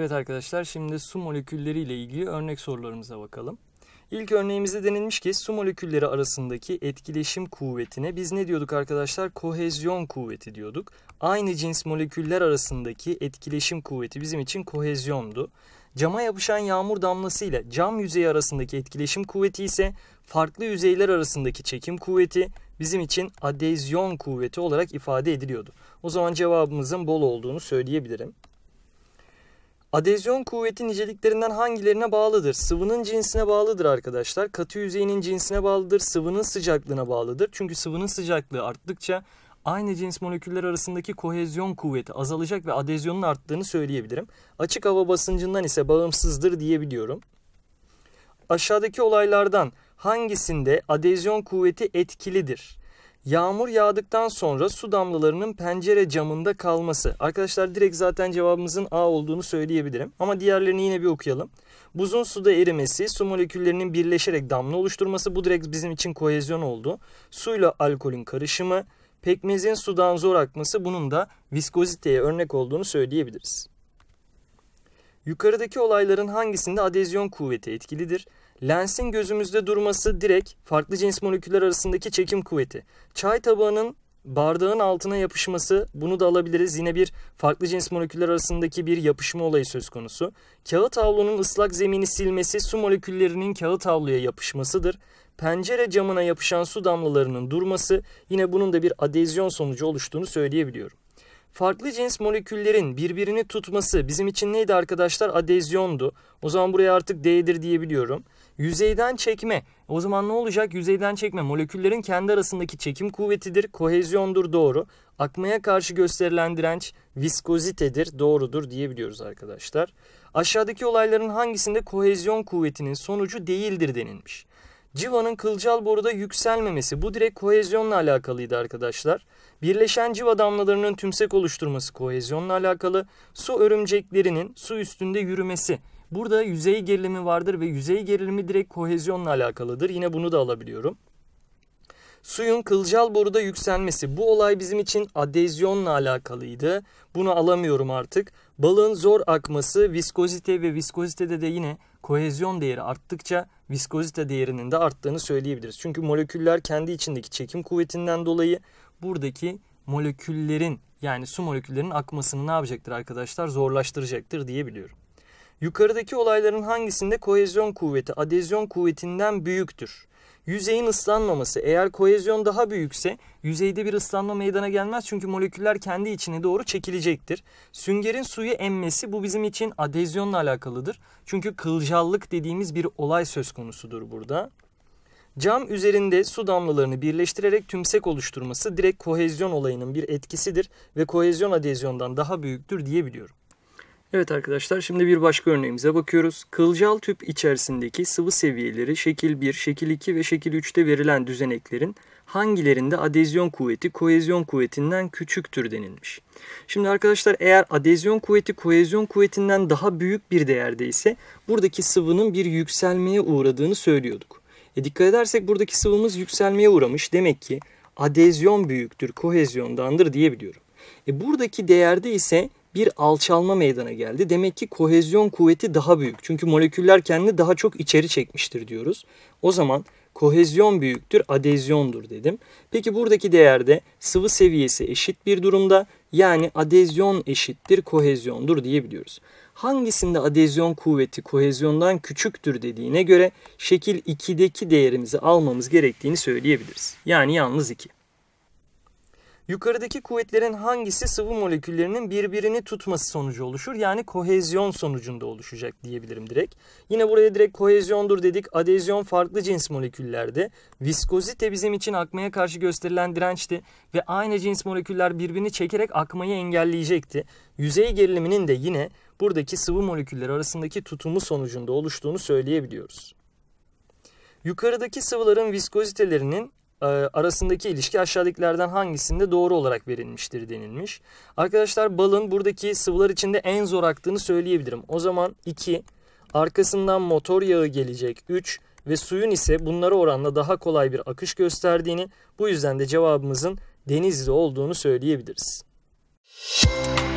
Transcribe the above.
Evet arkadaşlar şimdi su molekülleri ile ilgili örnek sorularımıza bakalım. İlk örneğimizde denilmiş ki su molekülleri arasındaki etkileşim kuvvetine biz ne diyorduk arkadaşlar? Kohezyon kuvveti diyorduk. Aynı cins moleküller arasındaki etkileşim kuvveti bizim için kohezyondu. Cama yapışan yağmur damlası ile cam yüzeyi arasındaki etkileşim kuvveti ise farklı yüzeyler arasındaki çekim kuvveti bizim için adezyon kuvveti olarak ifade ediliyordu. O zaman cevabımızın bol olduğunu söyleyebilirim. Adezyon kuvveti niceliklerinden hangilerine bağlıdır? Sıvının cinsine bağlıdır arkadaşlar. Katı yüzeyinin cinsine bağlıdır. Sıvının sıcaklığına bağlıdır. Çünkü sıvının sıcaklığı arttıkça aynı cins moleküller arasındaki kohezyon kuvveti azalacak ve adezyonun arttığını söyleyebilirim. Açık hava basıncından ise bağımsızdır diyebiliyorum. Aşağıdaki olaylardan hangisinde adezyon kuvveti etkilidir? Yağmur yağdıktan sonra su damlalarının pencere camında kalması. Arkadaşlar direkt zaten cevabımızın A olduğunu söyleyebilirim. Ama diğerlerini yine bir okuyalım. Buzun suda erimesi, su moleküllerinin birleşerek damla oluşturması bu direkt bizim için kohezyon oldu. Suyla alkolün karışımı, pekmezin sudan zor akması bunun da viskoziteye örnek olduğunu söyleyebiliriz. Yukarıdaki olayların hangisinde adezyon kuvveti etkilidir? Lensin gözümüzde durması direkt farklı cins moleküller arasındaki çekim kuvveti. Çay tabağının bardağın altına yapışması bunu da alabiliriz. Yine bir farklı cins moleküller arasındaki bir yapışma olayı söz konusu. Kağıt havlunun ıslak zemini silmesi su moleküllerinin kağıt havluya yapışmasıdır. Pencere camına yapışan su damlalarının durması yine bunun da bir adezyon sonucu oluştuğunu söyleyebiliyorum. Farklı cins moleküllerin birbirini tutması bizim için neydi arkadaşlar? Adezyondu. O zaman buraya artık D'dir diyebiliyorum. Yüzeyden çekme. O zaman ne olacak? Yüzeyden çekme. Moleküllerin kendi arasındaki çekim kuvvetidir. Kohezyondur doğru. Akmaya karşı gösterilen direnç viskozitedir doğrudur diyebiliyoruz arkadaşlar. Aşağıdaki olayların hangisinde kohezyon kuvvetinin sonucu değildir denilmiş. Civanın kılcal boruda yükselmemesi bu direkt kohezyonla alakalıydı arkadaşlar. Birleşen civa damlalarının tümsek oluşturması kohezyonla alakalı. Su örümceklerinin su üstünde yürümesi Burada yüzey gerilimi vardır ve yüzey gerilimi direkt kohezyonla alakalıdır. Yine bunu da alabiliyorum. Suyun kılcal boruda yükselmesi. Bu olay bizim için adezyonla alakalıydı. Bunu alamıyorum artık. Balığın zor akması, viskozite ve viskozitede de yine kohezyon değeri arttıkça viskozite değerinin de arttığını söyleyebiliriz. Çünkü moleküller kendi içindeki çekim kuvvetinden dolayı buradaki moleküllerin yani su moleküllerinin akmasını ne yapacaktır arkadaşlar? Zorlaştıracaktır diyebiliyorum. Yukarıdaki olayların hangisinde kohezyon kuvveti adezyon kuvvetinden büyüktür? Yüzeyin ıslanmaması eğer kohezyon daha büyükse yüzeyde bir ıslanma meydana gelmez çünkü moleküller kendi içine doğru çekilecektir. Süngerin suyu emmesi bu bizim için adezyonla alakalıdır. Çünkü kılcallık dediğimiz bir olay söz konusudur burada. Cam üzerinde su damlalarını birleştirerek tümsek oluşturması direkt kohezyon olayının bir etkisidir ve kohezyon adezyondan daha büyüktür diyebiliyorum. Evet arkadaşlar şimdi bir başka örneğimize bakıyoruz. Kılcal tüp içerisindeki sıvı seviyeleri şekil 1, şekil 2 ve şekil 3'te verilen düzeneklerin hangilerinde adezyon kuvveti kohezyon kuvvetinden küçüktür denilmiş. Şimdi arkadaşlar eğer adezyon kuvveti kohezyon kuvvetinden daha büyük bir değerde ise buradaki sıvının bir yükselmeye uğradığını söylüyorduk. E dikkat edersek buradaki sıvımız yükselmeye uğramış demek ki adezyon büyüktür kohezyondandır diyebiliyorum. E buradaki değerde ise bir alçalma meydana geldi. Demek ki kohezyon kuvveti daha büyük. Çünkü moleküller kendini daha çok içeri çekmiştir diyoruz. O zaman kohezyon büyüktür, adezyondur dedim. Peki buradaki değerde sıvı seviyesi eşit bir durumda yani adezyon eşittir kohezyondur diyebiliyoruz. Hangisinde adezyon kuvveti kohezyondan küçüktür dediğine göre şekil 2'deki değerimizi almamız gerektiğini söyleyebiliriz. Yani yalnız 2. Yukarıdaki kuvvetlerin hangisi sıvı moleküllerinin birbirini tutması sonucu oluşur? Yani kohezyon sonucunda oluşacak diyebilirim direkt. Yine buraya direkt kohezyondur dedik. Adezyon farklı cins moleküllerde. Viskozite bizim için akmaya karşı gösterilen dirençti ve aynı cins moleküller birbirini çekerek akmayı engelleyecekti. Yüzey geriliminin de yine buradaki sıvı moleküller arasındaki tutumu sonucunda oluştuğunu söyleyebiliyoruz. Yukarıdaki sıvıların viskozitelerinin e, arasındaki ilişki aşağıdakilerden hangisinde doğru olarak verilmiştir denilmiş. Arkadaşlar balın buradaki sıvılar içinde en zor aktığını söyleyebilirim. O zaman 2, arkasından motor yağı gelecek 3 ve suyun ise bunlara oranla daha kolay bir akış gösterdiğini bu yüzden de cevabımızın denizli olduğunu söyleyebiliriz. Müzik